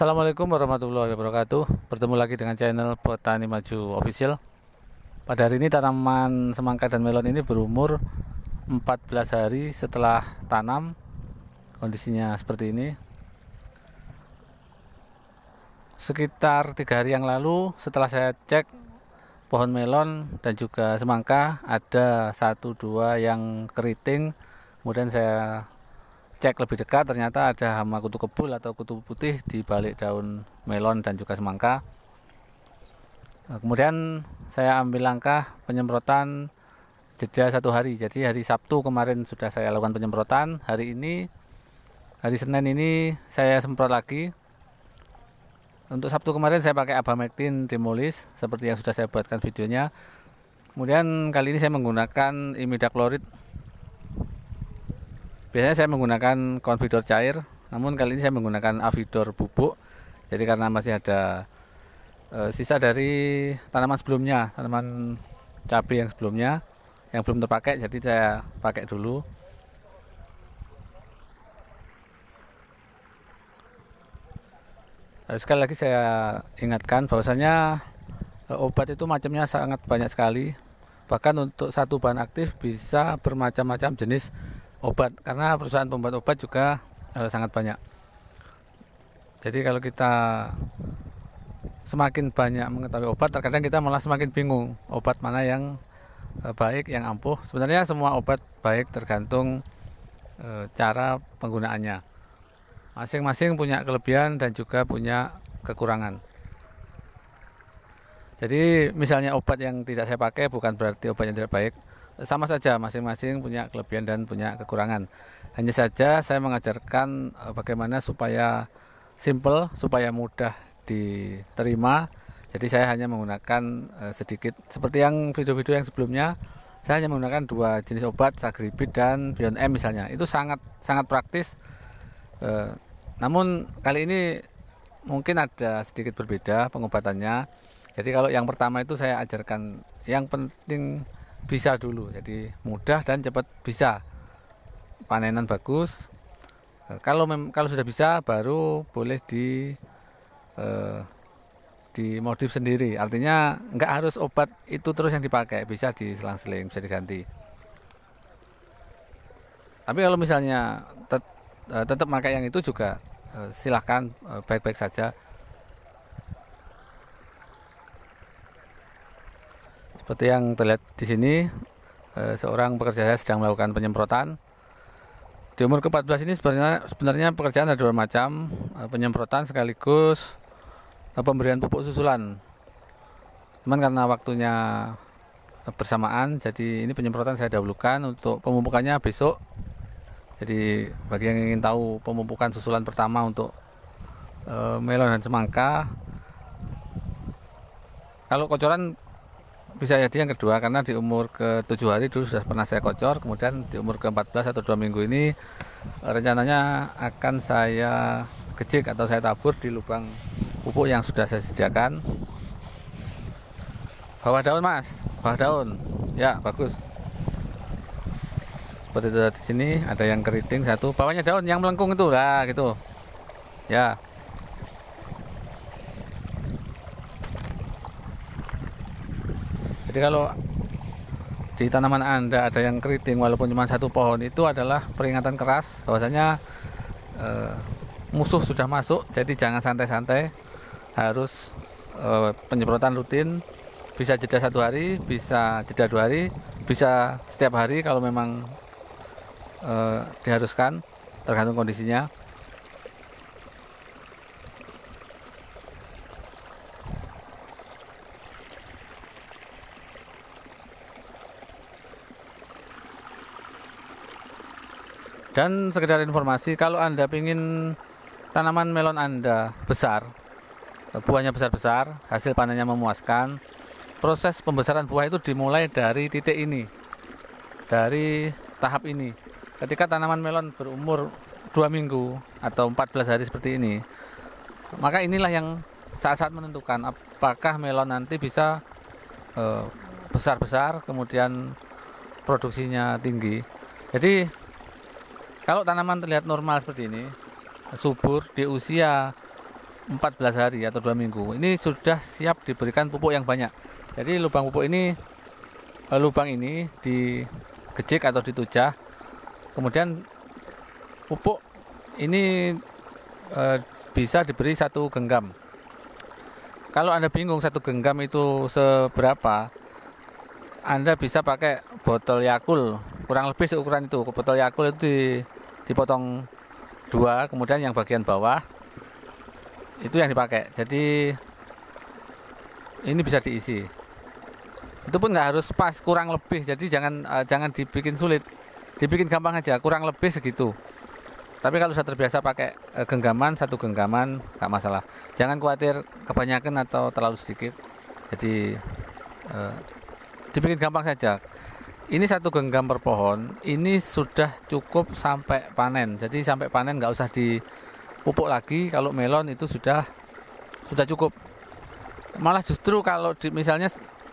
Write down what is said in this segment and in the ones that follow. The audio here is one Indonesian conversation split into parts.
Assalamualaikum warahmatullahi wabarakatuh Bertemu lagi dengan channel Petani Maju Official Pada hari ini tanaman semangka dan melon ini berumur 14 hari setelah tanam Kondisinya seperti ini Sekitar tiga hari yang lalu setelah saya cek pohon melon dan juga semangka Ada 1-2 yang keriting Kemudian saya cek lebih dekat ternyata ada hama kutu kebul atau kutu putih di balik daun melon dan juga semangka nah, kemudian saya ambil langkah penyemprotan jeda satu hari jadi hari Sabtu kemarin sudah saya lakukan penyemprotan hari ini hari Senin ini saya semprot lagi untuk Sabtu kemarin saya pakai abamectin demolis seperti yang sudah saya buatkan videonya. Kemudian kali ini saya menggunakan imidaklorid Biasanya saya menggunakan konfidor cair, namun kali ini saya menggunakan avidor bubuk. Jadi karena masih ada e, sisa dari tanaman sebelumnya, tanaman cabai yang sebelumnya yang belum terpakai, jadi saya pakai dulu. Eh, sekali lagi saya ingatkan bahwasanya eh, obat itu macamnya sangat banyak sekali. Bahkan untuk satu bahan aktif bisa bermacam-macam jenis obat karena perusahaan pembuat obat juga e, sangat banyak. Jadi kalau kita semakin banyak mengetahui obat, terkadang kita malah semakin bingung obat mana yang e, baik, yang ampuh. Sebenarnya semua obat baik tergantung e, cara penggunaannya. Masing-masing punya kelebihan dan juga punya kekurangan. Jadi misalnya obat yang tidak saya pakai bukan berarti obat yang tidak baik, sama saja masing-masing punya kelebihan dan punya kekurangan. Hanya saja saya mengajarkan eh, bagaimana supaya simple, supaya mudah diterima. Jadi saya hanya menggunakan eh, sedikit seperti yang video-video yang sebelumnya saya hanya menggunakan dua jenis obat sagribit dan Beyond M misalnya itu sangat sangat praktis eh, namun kali ini mungkin ada sedikit berbeda pengobatannya jadi kalau yang pertama itu saya ajarkan yang penting bisa dulu jadi mudah dan cepat bisa panenan bagus eh, kalau mem kalau sudah bisa baru boleh di eh, dimodif sendiri artinya nggak harus obat itu terus yang dipakai bisa diselang-seling bisa diganti tapi kalau misalnya tet, eh, tetap pakai yang itu juga eh, silahkan baik-baik saja Seperti yang terlihat di sini, eh, seorang pekerja saya sedang melakukan penyemprotan. Di umur ke-14 ini sebenarnya sebenarnya pekerjaan ada dua macam, eh, penyemprotan sekaligus eh, pemberian pupuk susulan. Cuman karena waktunya bersamaan, jadi ini penyemprotan saya dahulukan untuk pemupukannya besok. Jadi bagi yang ingin tahu pemupukan susulan pertama untuk melon dan semangka, kalau kocoran bisa jadi yang kedua karena di umur ke tujuh hari dulu sudah pernah saya kocor kemudian di umur ke 14 atau dua minggu ini rencananya akan saya kecil atau saya tabur di lubang pupuk yang sudah saya sediakan bawah daun mas bawah daun ya bagus seperti itu di sini ada yang keriting satu bawahnya daun yang melengkung itu lah gitu ya kalau di tanaman anda ada yang keriting walaupun cuma satu pohon itu adalah peringatan keras bahwasanya e, musuh sudah masuk jadi jangan santai-santai harus e, penyemprotan rutin bisa jeda satu hari bisa jeda dua hari bisa setiap hari kalau memang e, diharuskan tergantung kondisinya Dan sekedar informasi, kalau Anda ingin tanaman melon Anda besar, buahnya besar-besar, hasil panennya memuaskan, proses pembesaran buah itu dimulai dari titik ini, dari tahap ini. Ketika tanaman melon berumur 2 minggu atau 14 hari seperti ini, maka inilah yang saat-saat menentukan apakah melon nanti bisa eh, besar-besar, kemudian produksinya tinggi. Jadi kalau tanaman terlihat normal seperti ini, subur di usia 14 hari atau dua minggu, ini sudah siap diberikan pupuk yang banyak. Jadi lubang pupuk ini eh, lubang ini di gejik atau ditujah. Kemudian pupuk ini e, bisa diberi satu genggam. Kalau Anda bingung satu genggam itu seberapa, Anda bisa pakai botol Yakul, kurang lebih seukuran itu. Botol Yakul itu di dipotong dua kemudian yang bagian bawah itu yang dipakai jadi ini bisa diisi itu pun nggak harus pas kurang lebih jadi jangan uh, jangan dibikin sulit dibikin gampang aja kurang lebih segitu tapi kalau sudah terbiasa pakai uh, genggaman satu genggaman nggak masalah jangan khawatir kebanyakan atau terlalu sedikit jadi uh, dibikin gampang saja ini satu genggam per pohon ini sudah cukup sampai panen jadi sampai panen nggak usah dipupuk lagi kalau melon itu sudah sudah cukup malah justru kalau di, misalnya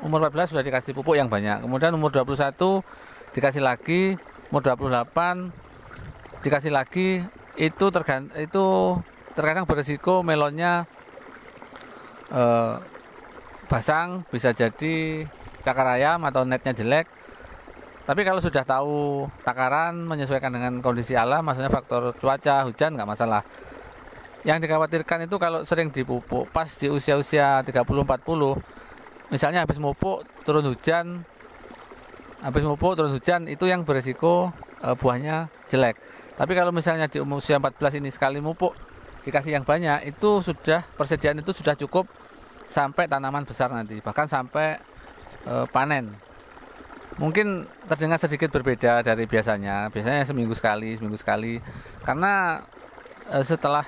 umur 14 sudah dikasih pupuk yang banyak kemudian umur 21 dikasih lagi umur 28 dikasih lagi itu tergan itu terkadang beresiko melonnya eh, basang bisa jadi cakar ayam atau netnya jelek tapi kalau sudah tahu takaran menyesuaikan dengan kondisi alam, maksudnya faktor cuaca, hujan nggak masalah. Yang dikhawatirkan itu kalau sering dipupuk pas di usia-usia 30 40, misalnya habis mupuk turun hujan, habis mupuk turun hujan itu yang beresiko e, eh, buahnya jelek. Tapi kalau misalnya di umur usia 14 ini sekali mupuk dikasih yang banyak, itu sudah persediaan itu sudah cukup sampai tanaman besar nanti, bahkan sampai e, panen mungkin terdengar sedikit berbeda dari biasanya. Biasanya seminggu sekali, seminggu sekali. Karena eh, setelah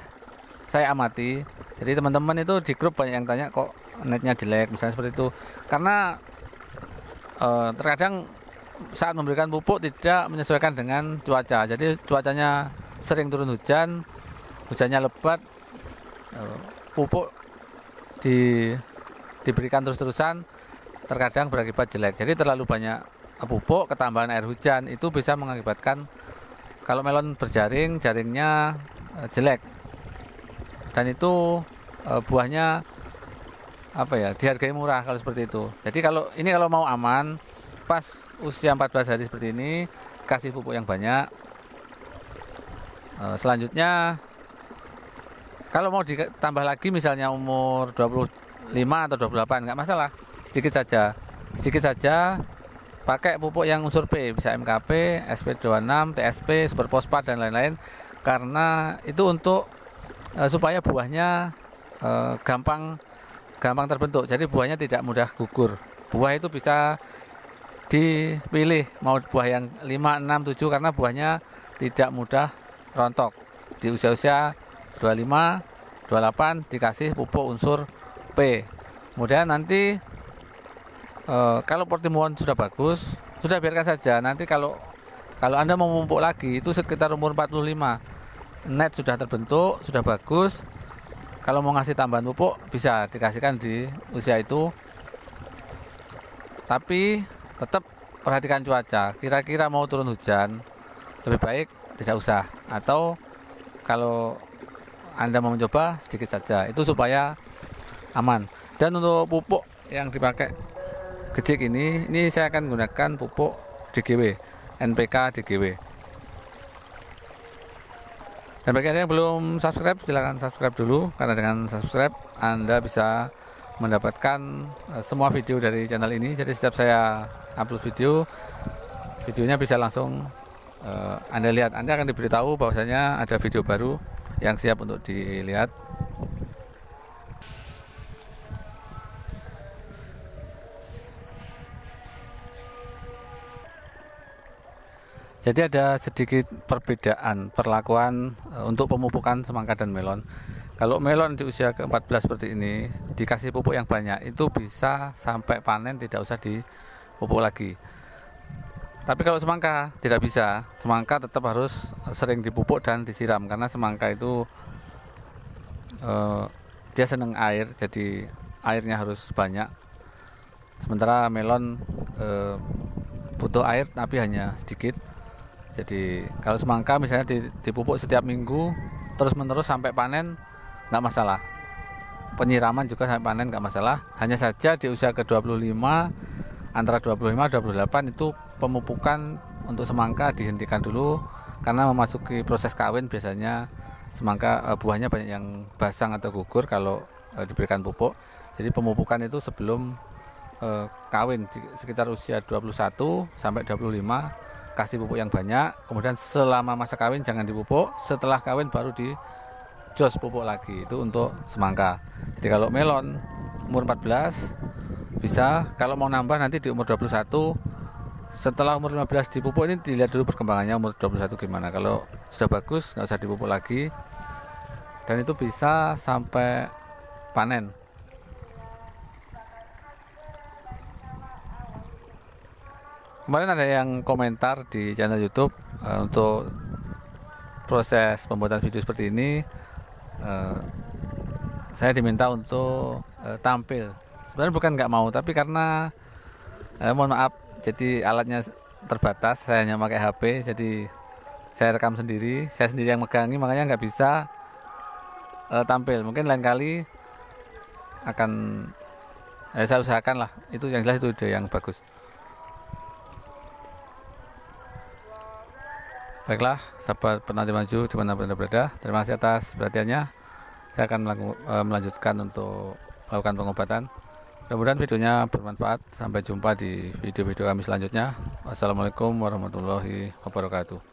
saya amati, jadi teman-teman itu di grup banyak yang tanya kok netnya jelek, misalnya seperti itu. Karena eh, terkadang saat memberikan pupuk tidak menyesuaikan dengan cuaca. Jadi cuacanya sering turun hujan, hujannya lebat, eh, pupuk di diberikan terus-terusan terkadang berakibat jelek. Jadi terlalu banyak pupuk ketambahan air hujan itu bisa mengakibatkan kalau melon berjaring jaringnya eh, jelek dan itu eh, buahnya apa ya dihargai murah kalau seperti itu jadi kalau ini kalau mau aman pas usia 14 hari seperti ini kasih pupuk yang banyak eh, selanjutnya kalau mau ditambah lagi misalnya umur 25 atau 28 enggak masalah sedikit saja sedikit saja pakai pupuk yang unsur P bisa MKP, SP26, TSP, super superfosfat dan lain-lain karena itu untuk uh, supaya buahnya uh, gampang gampang terbentuk jadi buahnya tidak mudah gugur buah itu bisa dipilih mau buah yang 5, 6, 7 karena buahnya tidak mudah rontok di usia-usia 25, 28 dikasih pupuk unsur P kemudian nanti Eh, kalau pertemuan sudah bagus sudah biarkan saja nanti kalau kalau anda mau memupuk lagi itu sekitar umur 45 net sudah terbentuk sudah bagus kalau mau ngasih tambahan pupuk bisa dikasihkan di usia itu tapi tetap perhatikan cuaca kira-kira mau turun hujan lebih baik tidak usah atau kalau anda mau mencoba sedikit saja itu supaya aman dan untuk pupuk yang dipakai kecil ini ini saya akan gunakan pupuk DGW NPK DGW dan bagi anda yang belum subscribe silahkan subscribe dulu karena dengan subscribe anda bisa mendapatkan eh, semua video dari channel ini jadi setiap saya upload video videonya bisa langsung eh, anda lihat anda akan diberitahu bahwasanya ada video baru yang siap untuk dilihat Jadi ada sedikit perbedaan perlakuan eh, untuk pemupukan semangka dan melon. Kalau melon di usia ke-14 seperti ini dikasih pupuk yang banyak itu bisa sampai panen tidak usah dipupuk lagi. Tapi kalau semangka tidak bisa. Semangka tetap harus sering dipupuk dan disiram karena semangka itu eh, dia senang air jadi airnya harus banyak. Sementara melon eh, butuh air tapi hanya sedikit jadi kalau semangka misalnya dipupuk setiap minggu terus menerus sampai panen nggak masalah penyiraman juga sampai panen nggak masalah hanya saja di usia ke 25 antara 25 28 itu pemupukan untuk semangka dihentikan dulu karena memasuki proses kawin biasanya semangka eh, buahnya banyak yang basang atau gugur kalau eh, diberikan pupuk jadi pemupukan itu sebelum eh, kawin sekitar usia 21 sampai 25 kasih pupuk yang banyak kemudian selama masa kawin jangan dipupuk setelah kawin baru di jos pupuk lagi itu untuk semangka jadi kalau melon umur 14 bisa kalau mau nambah nanti di umur 21 setelah umur 15 dipupuk ini dilihat dulu perkembangannya umur 21 gimana kalau sudah bagus nggak usah dipupuk lagi dan itu bisa sampai panen kemarin ada yang komentar di channel YouTube uh, untuk proses pembuatan video seperti ini uh, saya diminta untuk uh, tampil sebenarnya bukan nggak mau tapi karena uh, mohon maaf jadi alatnya terbatas saya hanya pakai HP jadi saya rekam sendiri saya sendiri yang megangi makanya nggak bisa uh, tampil mungkin lain kali akan eh, saya usahakan lah itu yang jelas itu ide yang bagus Baiklah, sahabat penanti maju mana Anda berada, terima kasih atas perhatiannya. Saya akan e, melanjutkan untuk melakukan pengobatan. Mudah-mudahan videonya bermanfaat. Sampai jumpa di video-video kami selanjutnya. Wassalamualaikum warahmatullahi wabarakatuh.